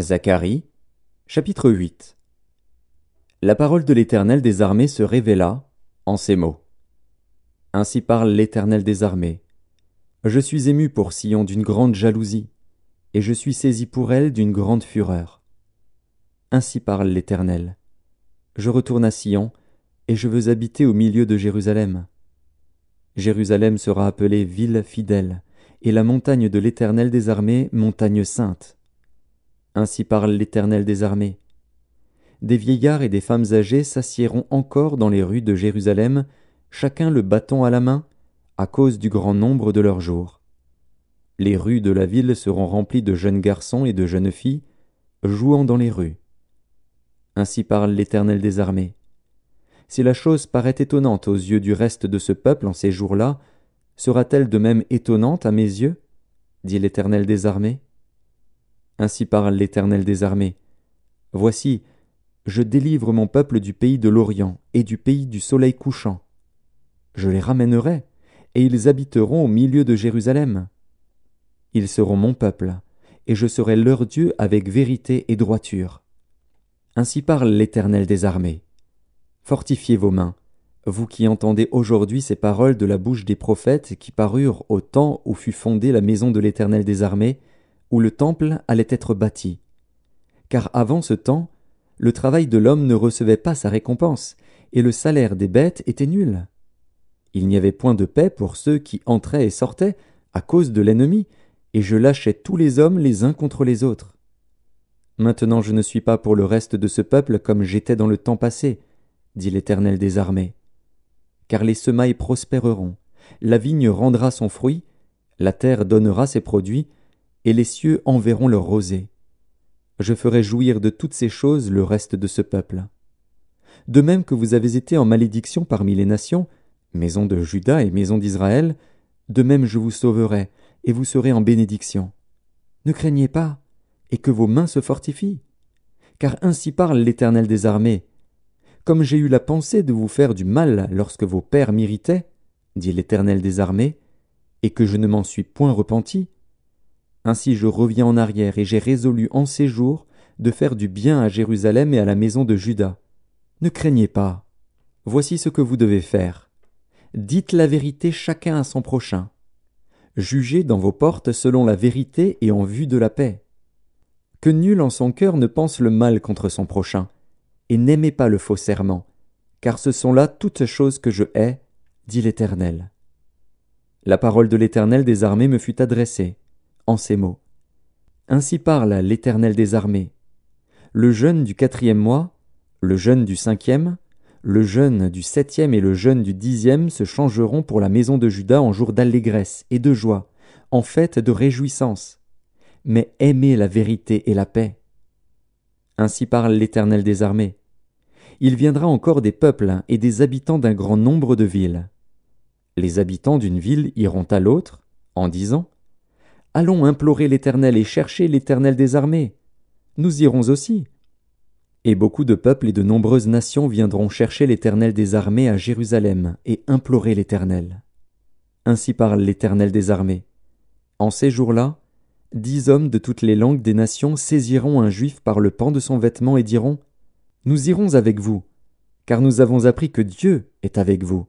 Zacharie, chapitre 8 La parole de l'Éternel des armées se révéla en ces mots. Ainsi parle l'Éternel des armées. Je suis ému pour Sion d'une grande jalousie, et je suis saisi pour elle d'une grande fureur. Ainsi parle l'Éternel. Je retourne à Sion, et je veux habiter au milieu de Jérusalem. Jérusalem sera appelée ville fidèle, et la montagne de l'Éternel des armées montagne sainte. Ainsi parle l'Éternel des armées. Des vieillards et des femmes âgées s'assiéront encore dans les rues de Jérusalem, chacun le bâton à la main, à cause du grand nombre de leurs jours. Les rues de la ville seront remplies de jeunes garçons et de jeunes filles, jouant dans les rues. Ainsi parle l'Éternel des armées. Si la chose paraît étonnante aux yeux du reste de ce peuple en ces jours-là, sera-t-elle de même étonnante à mes yeux dit l'Éternel des armées ainsi parle l'Éternel des armées. Voici, je délivre mon peuple du pays de l'Orient et du pays du soleil couchant. Je les ramènerai, et ils habiteront au milieu de Jérusalem. Ils seront mon peuple, et je serai leur Dieu avec vérité et droiture. Ainsi parle l'Éternel des armées. Fortifiez vos mains, vous qui entendez aujourd'hui ces paroles de la bouche des prophètes qui parurent au temps où fut fondée la maison de l'Éternel des armées, où le temple allait être bâti. Car avant ce temps, le travail de l'homme ne recevait pas sa récompense, et le salaire des bêtes était nul. Il n'y avait point de paix pour ceux qui entraient et sortaient, à cause de l'ennemi, et je lâchais tous les hommes les uns contre les autres. Maintenant je ne suis pas pour le reste de ce peuple comme j'étais dans le temps passé, dit l'Éternel des armées. Car les semailles prospéreront, la vigne rendra son fruit, la terre donnera ses produits, et les cieux enverront leur rosée. Je ferai jouir de toutes ces choses le reste de ce peuple. De même que vous avez été en malédiction parmi les nations, maison de Judas et maison d'Israël, de même je vous sauverai, et vous serez en bénédiction. Ne craignez pas, et que vos mains se fortifient. Car ainsi parle l'Éternel des armées. Comme j'ai eu la pensée de vous faire du mal lorsque vos pères m'irritaient, dit l'Éternel des armées, et que je ne m'en suis point repenti, ainsi je reviens en arrière, et j'ai résolu en ces jours de faire du bien à Jérusalem et à la maison de Juda. Ne craignez pas. Voici ce que vous devez faire. Dites la vérité chacun à son prochain. Jugez dans vos portes selon la vérité et en vue de la paix. Que nul en son cœur ne pense le mal contre son prochain, et n'aimez pas le faux serment, car ce sont là toutes choses que je hais, dit l'Éternel. La parole de l'Éternel des armées me fut adressée en ces mots. Ainsi parle l'Éternel des armées. Le jeûne du quatrième mois, le jeûne du cinquième, le jeûne du septième et le jeûne du dixième se changeront pour la maison de Judas en jour d'allégresse et de joie, en fête de réjouissance. Mais aimez la vérité et la paix. Ainsi parle l'Éternel des armées. Il viendra encore des peuples et des habitants d'un grand nombre de villes. Les habitants d'une ville iront à l'autre, en disant Allons implorer l'Éternel et chercher l'Éternel des armées. Nous irons aussi. Et beaucoup de peuples et de nombreuses nations viendront chercher l'Éternel des armées à Jérusalem et implorer l'Éternel. Ainsi parle l'Éternel des armées. En ces jours-là, dix hommes de toutes les langues des nations saisiront un juif par le pan de son vêtement et diront Nous irons avec vous, car nous avons appris que Dieu est avec vous.